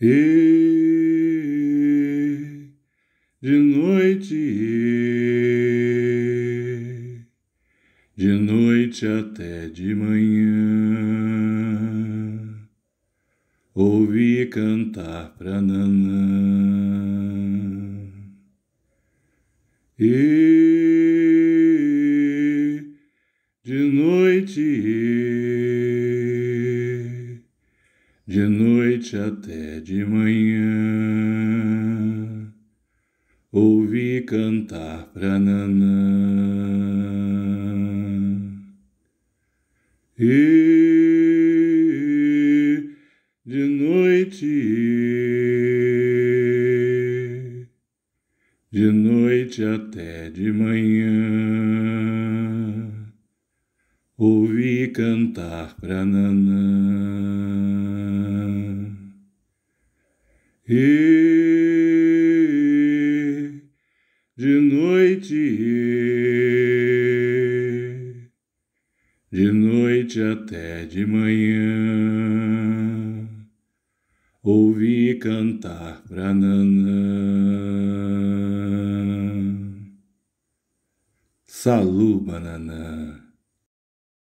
e de noite e de noite até de manhã ouvi cantar pra nanã e de noite e de noite até de manhã. Ouvi cantar pra Nanã. E de noite, de noite até de manhã, ouvi cantar pra Nanã. e de noite de noite até de manhã ouvi cantar pra nanã salu bananã